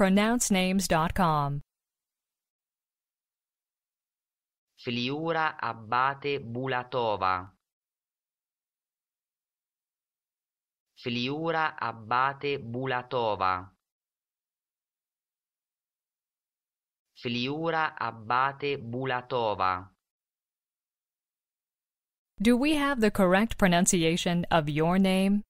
pronouncenames.com. Filiura Abate Bulatova. Filiura Abate Bulatova. Filiura Abate Bulatova. Do we have the correct pronunciation of your name?